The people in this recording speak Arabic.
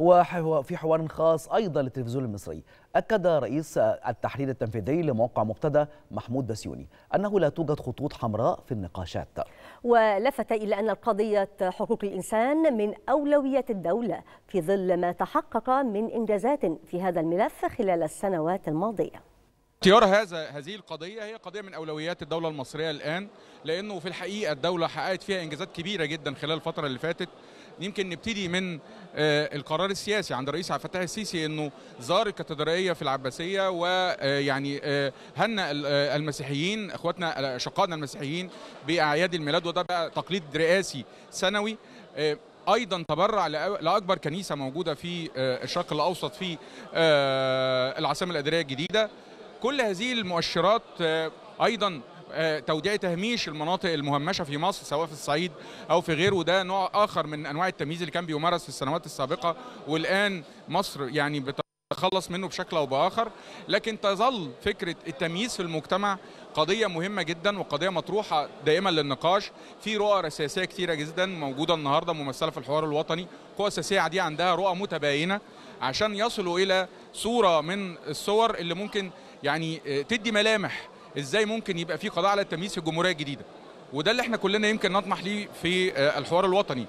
وفي حوار خاص أيضا للتلفزيون المصري أكد رئيس التحرير التنفيذي لموقع مقتدى محمود بسيوني أنه لا توجد خطوط حمراء في النقاشات ولفت إلى أن قضية حقوق الإنسان من أولوية الدولة في ظل ما تحقق من إنجازات في هذا الملف خلال السنوات الماضية اختيار هذا هذه القضيه هي قضيه من اولويات الدوله المصريه الان لانه في الحقيقه الدوله حققت فيها انجازات كبيره جدا خلال الفتره اللي فاتت يمكن نبتدي من آه، القرار السياسي عند الرئيس عبد الفتاح السيسي انه زار الكاتدرائيه في العباسيه ويعني آه، آه، هنأ المسيحيين اخواتنا اشقائنا المسيحيين باعياد الميلاد وده بقى تقليد رئاسي سنوي ايضا تبرع لاكبر كنيسه موجوده في الشرق الاوسط في العاصمه الاداريه الجديده كل هذه المؤشرات آه، ايضا آه، توديع تهميش المناطق المهمشه في مصر سواء في الصعيد او في غيره وده نوع اخر من انواع التمييز اللي كان بيمارس في السنوات السابقه والان مصر يعني تخلص منه بشكل او باخر لكن تظل فكره التمييز في المجتمع قضيه مهمه جدا وقضيه مطروحه دائما للنقاش في رؤى سياسيه كثيره جدا موجوده النهارده ممثله في الحوار الوطني قوى سياسيه دي عندها رؤى متباينه عشان يصلوا الى صوره من الصور اللي ممكن يعني آه، تدي ملامح ازاي ممكن يبقى في قضاء على التمييز في الجمهوريه الجديده وده اللي احنا كلنا يمكن نطمح ليه في آه، الحوار الوطني